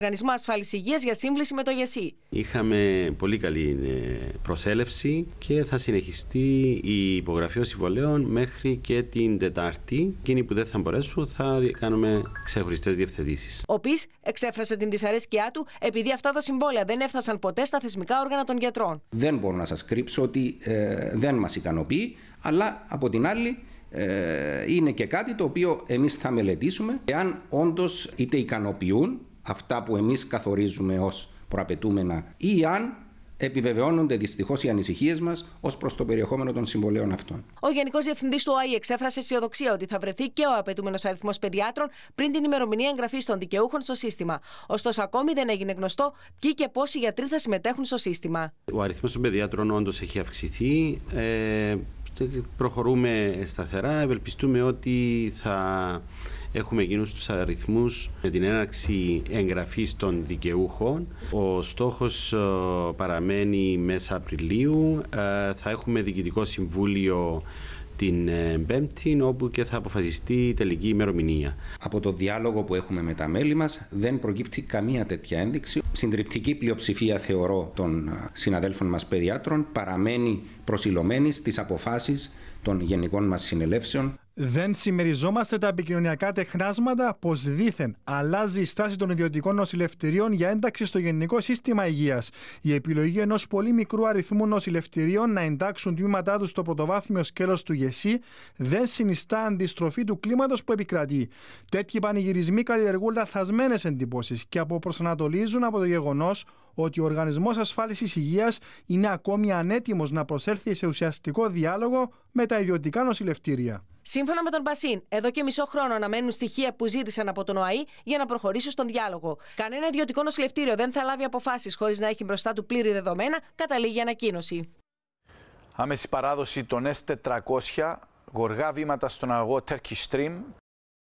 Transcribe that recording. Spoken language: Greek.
Οργανισμό Ασφάλισης Υγείας για σύμβληση με το ΓΕΣΥ. E. Είχαμε πολύ καλή ε, προσέλευση και θα συνεχιστεί η υπογραφή συμβολέων μέχρι και την Τετάρτη. Εκείνοι που δεν θα μπορέσουν θα κάνουμε ξεχωριστές διευθετήσεις. Ο Πις εξέφρασε την δυσαρέσκειά του επειδή αυτά τα συμβόλαια δεν έφτασαν ποτέ στα θεσμικά όργανα των γιατρών. Δεν μπορώ να σας κρύψω ότι ε, δεν μας ικανοποιεί, αλλά από την άλλη ε, είναι και κάτι το οποίο εμείς θα μελετήσουμε εάν όντως είτε ικανοποιούν αυτά που εμείς καθορίζουμε ως προαπαιτούμενα ή αν επιβεβαιώνονται δυστυχώς οι ανησυχίες μας ως προς το περιεχόμενο των συμβολέων αυτών. Ο Γενικός Διευθυντής του ΟΑΗ εξέφρασε αισιοδοξία ότι θα βρεθεί και ο απαιτούμενος αριθμός παιδιάτρων πριν την ημερομηνία εγγραφής των δικαιούχων στο σύστημα. Ωστόσο, ακόμη δεν έγινε γνωστό ποιοι και πόσοι γιατροί θα συμμετέχουν στο σύστημα. Ο αριθμός των παιδιάτρων όντως έχει αυξηθεί. Ε, προχωρούμε σταθερά, ευελπιστούμε ότι θα έχουμε εκείνους τους αριθμούς με την έναρξη εγγραφής των δικαιούχων. Ο στόχος ε, παραμένει μέσα Απριλίου. Ε, θα έχουμε διοικητικό συμβούλιο την ε, Πέμπτη, όπου και θα αποφασιστεί η τελική ημερομηνία. Από το διάλογο που έχουμε με τα μέλη μας, δεν προκύπτει καμία τέτοια ένδειξη. Συντριπτική πλειοψηφία, θεωρώ, των ε, συναδέλφων μας παιδιάτρων παραμένει προσιλωμένη στις αποφάσεις των γενικών μας συνελεύσεων. Δεν συμμεριζόμαστε τα επικοινωνιακά τεχνάσματα πως δήθεν αλλάζει η στάση των ιδιωτικών νοσηλευτηρίων για ένταξη στο Γενικό Σύστημα Υγείας. Η επιλογή ενός πολύ μικρού αριθμού νοσηλευτηρίων να εντάξουν τμήματά τους στο πρωτοβάθμιο σκέλος του ΓΕΣΥ δεν συνιστά αντιστροφή του κλίματος που επικρατεί. Τέτοιοι πανηγυρισμοί καλλιεργούν λαθασμένες εντυπώσεις και αποπροσανατολίζουν από το γεγονός ότι ο Οργανισμός Ασφάλισης Υγείας είναι ακόμη ανέτοιμος να προσέλθει σε ουσιαστικό διάλογο με τα ιδιωτικά νοσηλευτήρια. Σύμφωνα με τον Πασίν, εδώ και μισό χρόνο αναμένουν στοιχεία που ζήτησαν από τον ΟΑΗ για να προχωρήσουν στον διάλογο. Κανένα ιδιωτικό νοσηλευτήριο δεν θα λάβει αποφάσεις χωρίς να έχει μπροστά του πλήρη δεδομένα, καταλήγει η ανακοίνωση. Άμεση παράδοση των S400, γοργά βήματα στον αγώ Turkish Stream,